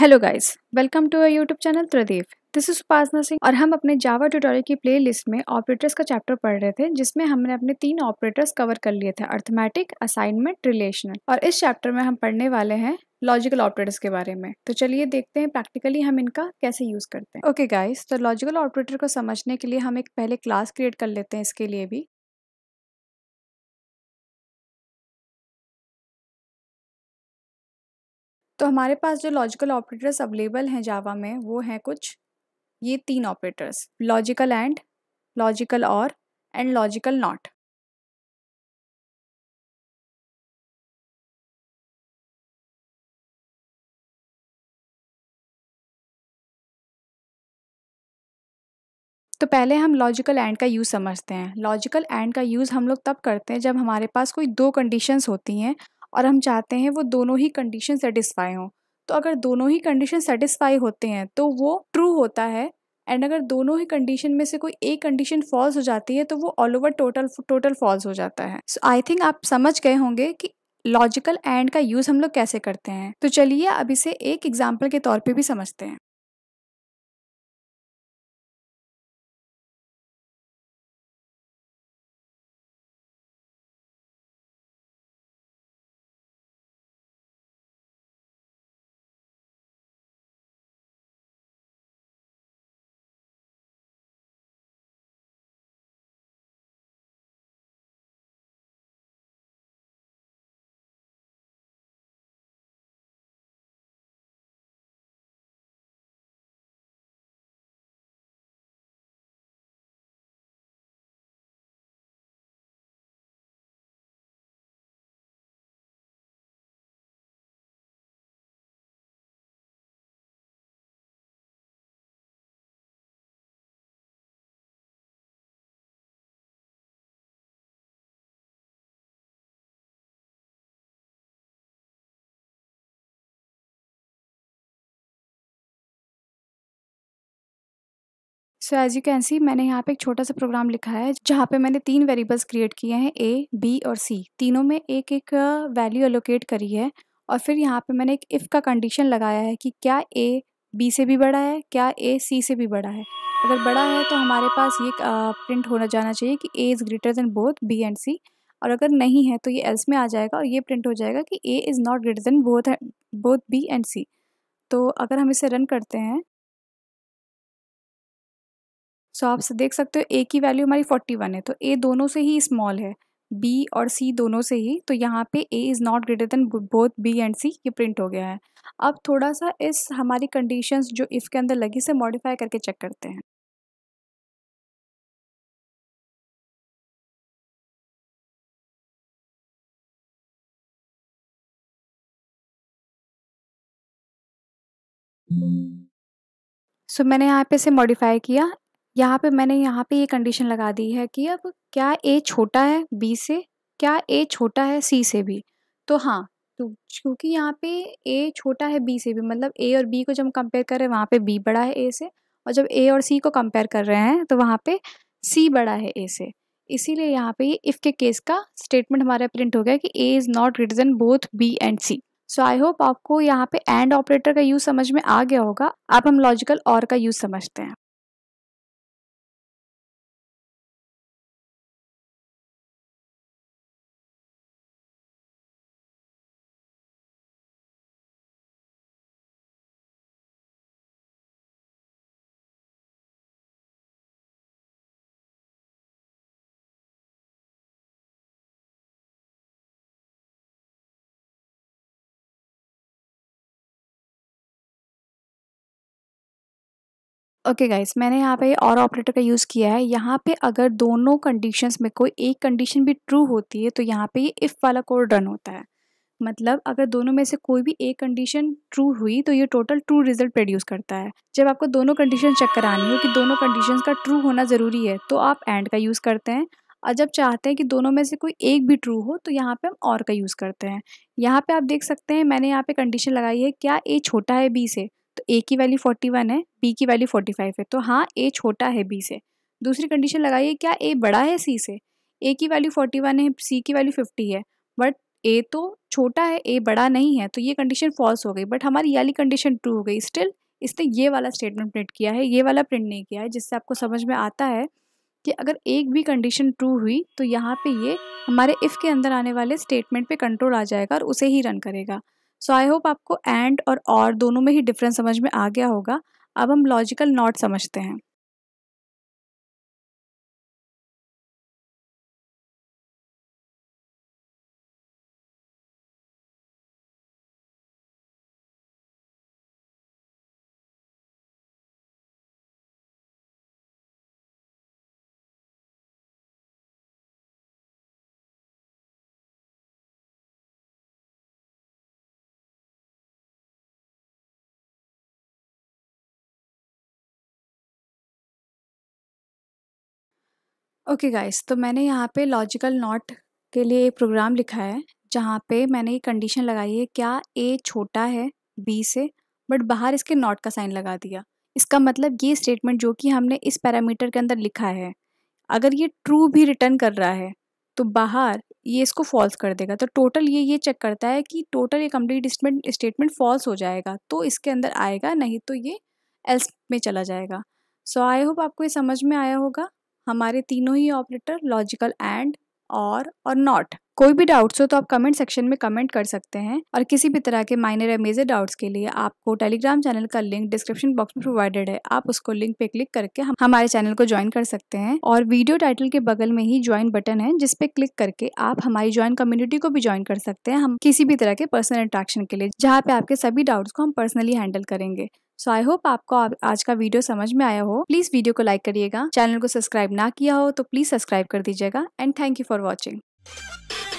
hello guys welcome to our YouTube channel त्रदीप this is Upasana Singh और हम अपने जावा ट्यूटोरियल की प्लेलिस्ट में ऑपरेटर्स का चैप्टर पढ़ रहे थे जिसमें हमने अपने तीन ऑपरेटर्स कवर कर लिए थे अर्थमेटिक असाइनमेंट रिलेशनल और इस चैप्टर में हम पढ़ने वाले हैं लॉजिकल ऑपरेटर्स के बारे में तो चलिए देखते हैं प्रैक्टिकली हम इनका कैसे यूज करते हैं ओके गाइज गाइस तो लॉजिकल ऑपरेटर को समझने के लिए हम एक पहले क्लास क्रिएट कर लेते हैं इसके लिए भी तो हमारे पास जो लॉजिकल ऑपरेटर्स अवेलेबल हैं जावा में वो हैं कुछ ये तीन operators logical and logical or and logical not तो पहले हम लॉजिकल एंड का यूज़ समझते हैं लॉजिकल एंड का यूज़ हम लोग तब करते हैं जब हमारे पास कोई दो कंडीशंस होती हैं और हम चाहते हैं वो दोनों ही कंडीशन सेटिस्फाई हों तो अगर दोनों ही कंडीशन सेटिस्फाई होते हैं तो वो ट्रू होता है एंड अगर दोनों ही कंडीशन में से कोई एक कंडीशन फॉल्स हो जाती है तो वो all over total total false हो जाता है सो आई थिंक आप समझ गए होंगे कि लॉजिकल एंड का यूज़ हम लोग कैसे करते हैं तो चलिए अब इसे एक एग्जाम्पल के तौर पे भी समझते हैं so as you can see मैंने यहाँ पे एक छोटा सा प्रोग्राम लिखा है जहाँ पे मैंने तीन वेरिएबल्स क्रिएट किए हैं ए बी और सी तीनों में एक एक वैल्यू एलोकेट करी है और फिर यहाँ पे मैंने एक इफ़ का कंडीशन लगाया है कि क्या ए बी से भी बड़ा है क्या ए सी से भी बड़ा है अगर बड़ा है तो हमारे पास ये प्रिंट होना जाना चाहिए कि A is greater than both B and C और अगर नहीं है तो ये एल्स में आ जाएगा और ये प्रिंट हो जाएगा कि A is not greater than both both B and C तो अगर हम इसे रन करते हैं सो आप देख सकते हो ए की वैल्यू हमारी फोर्टी वन है तो ए दोनों से ही स्मॉल है बी और सी दोनों से ही तो यहाँ पे A is not greater than both B and C ये प्रिंट हो गया है अब थोड़ा सा इस हमारी कंडीशंस जो इफ़ के अंदर लगी से मॉडिफाई करके चेक करते हैं सो so, मैंने यहाँ पे इसे मॉडिफाई किया यहाँ पे मैंने यहाँ पे ये कंडीशन लगा दी है कि अब क्या ए छोटा है बी से क्या ए छोटा है सी से भी तो हाँ तो क्योंकि यहाँ पे ए छोटा है बी से भी मतलब ए और बी को जब हम कंपेयर कर रहे हैं वहाँ पे बी बड़ा है ए से और जब ए और सी को कंपेयर कर रहे हैं तो वहाँ पे सी बड़ा है ए से इसीलिए यहाँ पे ये इफ़ के केस का स्टेटमेंट हमारा प्रिंट हो गया कि A is not greater than both B and C so I hope आपको यहाँ पे एंड ऑपरेटर का यूज़ समझ में आ गया होगा अब हम लॉजिकल और का यूज़ समझते हैं ओके okay गाइस मैंने यहाँ पे और ऑपरेटर का यूज़ किया है यहाँ पे अगर दोनों कंडीशंस में कोई एक कंडीशन भी ट्रू होती है तो यहाँ पे ये इफ़ वाला कोड रन होता है मतलब अगर दोनों में से कोई भी एक कंडीशन ट्रू हुई तो ये टोटल ट्रू रिजल्ट प्रोड्यूस करता है जब आपको दोनों कंडीशन चेक करानी हो कि दोनों कंडीशन का ट्रू होना ज़रूरी है तो आप एंड का यूज़ करते हैं और जब चाहते हैं कि दोनों में से कोई एक भी ट्रू हो तो यहाँ पे हम और का यूज़ करते हैं यहाँ पे आप देख सकते हैं मैंने यहाँ पे कंडीशन लगाई है क्या ए छोटा है बी से तो ए की वैल्यू फोर्टी वन है बी की वैल्यू फोर्टी फाइव है तो हाँ ए छोटा है बी से दूसरी कंडीशन लगाइए क्या ए बड़ा है सी से ए की वैल्यू फोर्टी वन है सी की वैल्यू फिफ्टी है बट ए तो छोटा है ए बड़ा नहीं है तो ये कंडीशन फॉल्स हो गई बट हमारी वाली कंडीशन ट्रू हो गई स्टिल इसने ये वाला स्टेटमेंट प्रिंट किया है ये वाला प्रिंट नहीं किया है जिससे आपको समझ में आता है कि अगर एक भी कंडीशन ट्रू हुई तो यहाँ पे ये हमारे इफ़ के अंदर आने वाले स्टेटमेंट पे कंट्रोल आ जाएगा और उसे ही रन करेगा सो आई होप आपको एंड और और दोनों में ही डिफरेंस समझ में आ गया होगा अब हम लॉजिकल नॉट समझते हैं ओके गाइस तो मैंने यहाँ पे लॉजिकल नॉट के लिए एक प्रोग्राम लिखा है जहाँ पे मैंने ये कंडीशन लगाई है क्या ए छोटा है बी से बट बाहर इसके नॉट का साइन लगा दिया इसका मतलब ये स्टेटमेंट जो कि हमने इस पैरामीटर के अंदर लिखा है अगर ये ट्रू भी रिटर्न कर रहा है तो बाहर ये इसको फॉल्स कर देगा तो टोटल ये ये चेक करता है कि टोटल ये कम्प्लीट स्टेटमेंट स्टेटमेंट फॉल्स हो जाएगा तो इसके अंदर आएगा नहीं तो ये एल्स में चला जाएगा सो आई होप आपको ये समझ में आया होगा हमारे तीनों ही ऑपरेटर लॉजिकल एंड और और नॉट कोई भी डाउट्स हो तो आप कमेंट सेक्शन में कमेंट कर सकते हैं और किसी भी तरह के माइनर या मेजर डाउट्स के लिए आपको टेलीग्राम चैनल का लिंक डिस्क्रिप्शन बॉक्स में प्रोवाइडेड है आप उसको लिंक पे क्लिक करके हम हमारे चैनल को ज्वाइन कर सकते हैं और वीडियो टाइटल के बगल में ही ज्वाइन बटन है जिसपे क्लिक करके आप हमारी ज्वाइन कम्युनिटी को भी ज्वाइन कर सकते हैं हम किसी भी तरह के पर्सनल इंट्रैक्शन के लिए जहाँ पे आपके सभी डाउट्स को हम पर्सनली हैंडल करेंगे सो आई होप आपको आज का वीडियो समझ में आया हो प्लीज वीडियो को लाइक करिएगा चैनल को सब्सक्राइब ना किया हो तो प्लीज सब्सक्राइब कर दीजिएगा and thank you for watching